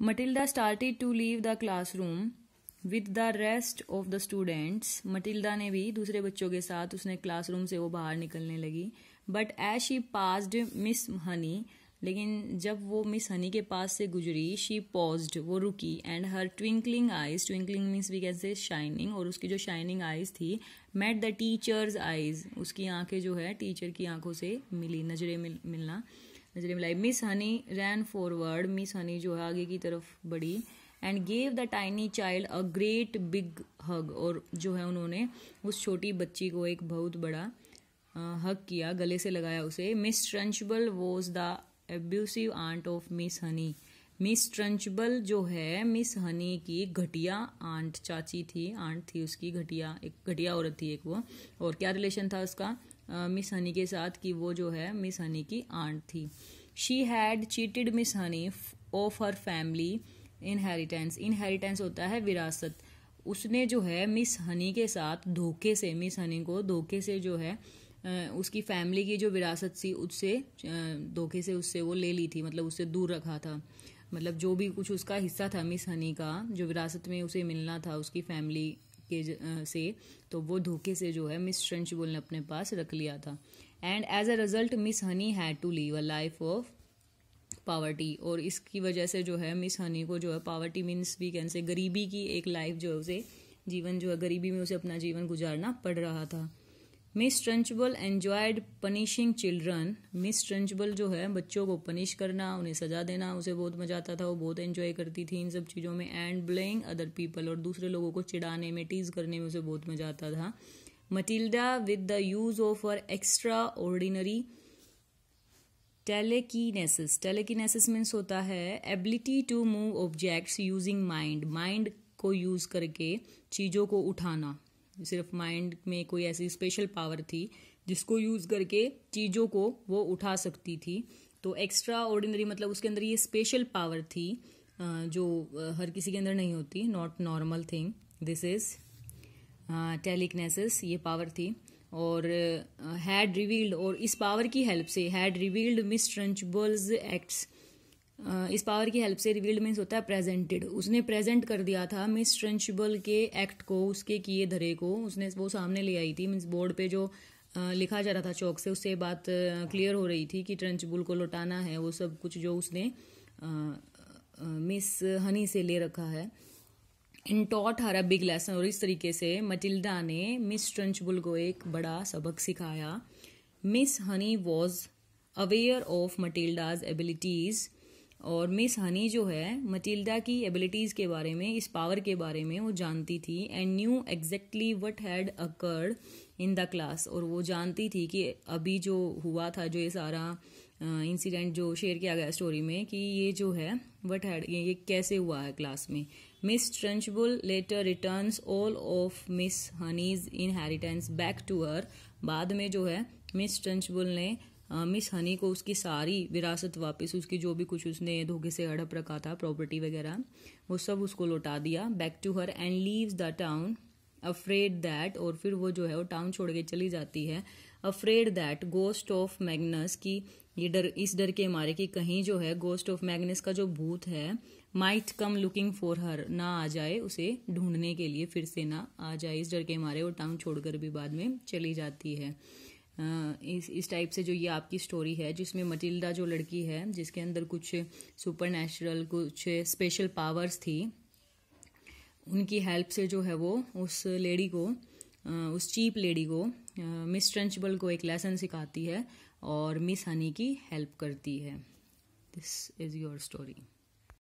Matilda started to leave the classroom with the rest of the students. Matilda ने भी दूसरे बच्चों के साथ उसने क्लासरूम से वो बाहर निकलने लगी but as she passed Miss Honey लेकिन जब वो मिस हनी के पास से गुजरी शी पॉज्ड वो रुकी and her twinkling eyes twinkling means we can say shining और उसकी जो शाइनिंग आइज थी मेट द टीचर्स आइज उसकी आंखें जो है टीचर की आंखों से मिली नजरें मिल, मिलना नजरें मिलाई Miss Honey ran forward Miss Honey जो है आगे की तरफ बढ़ी and gave the tiny child a great big hug और जो है उन्होंने उस छोटी बच्ची को एक बहुत बड़ा हक किया गले से लगाया उसे Miss Trunchbull was the abusive aunt of Miss Honey Miss Trunchbull जो है मिस हनी की घटिया आंट चाची थी आंट थी उसकी घटिया एक घटिया औरत थी एक वो और क्या रिलेशन था उसका मिस हनी के साथ कि वो जो है मिस हनी की आंट थी she had cheated Miss Honey of her family inheritance inheritance होता है विरासत उसने जो है मिस हनी के साथ धोखे से मिस हनी को धोखे से जो है उसकी फैमिली की जो विरासत थी उससे धोखे से उससे वो ले ली थी मतलब उससे दूर रखा था मतलब जो भी कुछ उसका हिस्सा था मिस हनी का जो विरासत में उसे मिलना था उसकी फैमिली के से तो वो धोखे से जो है मिस ट्रेंचबुल ने अपने पास रख लिया था and as a result Miss Honey had to leave a life of poverty और इसकी वजह से जो है मिस हनी को जो है पावर्टी मीन्स वी कैन से गरीबी की एक लाइफ जो है उसे जीवन जो है गरीबी में उसे अपना जीवन गुजारना पड़ रहा था Miss Trunchbull enjoyed punishing children Miss Trunchbull जो है बच्चों को पनिश करना उन्हें सजा देना उसे बहुत मजा आता था वो बहुत एन्जॉय करती थी इन सब चीज़ों में एंड ब्लेइंग अदर पीपल और दूसरे लोगों को चिढ़ाने में टीज करने में उसे बहुत मजा आता था Matilda with the use of her extraordinary telekinesis telekinesis means होता है ability to move objects using mind mind को यूज़ करके चीज़ों को उठाना सिर्फ माइंड में कोई ऐसी स्पेशल पावर थी जिसको यूज़ करके चीज़ों को वो उठा सकती थी तो एक्स्ट्रा ऑर्डिनरी मतलब उसके अंदर ये स्पेशल पावर थी जो हर किसी के अंदर नहीं होती not normal thing this is telekinesis ये पावर थी और हैड रिवील्ड और इस पावर की हेल्प से had revealed Miss Trunchbull's acts इस पावर की हेल्प से रिवील्ड मीन्स होता है प्रेजेंटेड उसने प्रेजेंट कर दिया था मिस ट्रेंशिबल के एक्ट को उसके किए धरे को उसने वो सामने ले आई थी मीन्स बोर्ड पे जो लिखा जा रहा था चौक से उससे बात क्लियर हो रही थी कि ट्रेंचबुल को लौटाना है वो सब कुछ जो उसने मिस हनी से ले रखा है in taught her big lesson और इस तरीके से मटिल्डा ने मिस ट्रंचबुल को एक बड़ा सबक सिखाया Miss Honey was aware of Matilda's abilities और मिस हनी जो है मटिल्डा की एबिलिटीज़ के बारे में इस पावर के बारे में वो जानती थी and knew exactly what had occurred in the class और वो जानती थी कि अभी जो हुआ था जो ये सारा इंसिडेंट जो शेयर किया गया स्टोरी में कि ये जो है वट हैड ये कैसे हुआ है क्लास में Miss Trunchbull later return all of Miss Honey's inheritance back to her बाद में जो है मिस ट्रंचबुल ने मिस हनी को उसकी सारी विरासत वापस उसकी जो भी कुछ उसने धोखे से हड़प रखा था प्रॉपर्टी वगैरह वो सब उसको लौटा दिया back to her and leaves the town afraid that और फिर वो जो है वो टाउन छोड़ के चली जाती है afraid that ghost of Magnus की ये डर इस डर के मारे कि कहीं जो है गोस्ट ऑफ मैग्नस का जो भूत है might come looking for her ना आ जाए उसे ढूंढने के लिए फिर से ना आ जाए इस डर के मारे वो टाउन छोड़कर भी बाद में चली जाती है इस इस टाइप से जो ये आपकी स्टोरी है जिसमें मटिल्डा जो लड़की है जिसके अंदर कुछ सुपर नेचुरल कुछ स्पेशल पावर्स थी उनकी हेल्प से जो है वो उस लेडी को उस चीप लेडी को मिस ट्रंचबल को एक लेसन सिखाती है और मिस हनी की हेल्प करती है दिस इज़ योर स्टोरी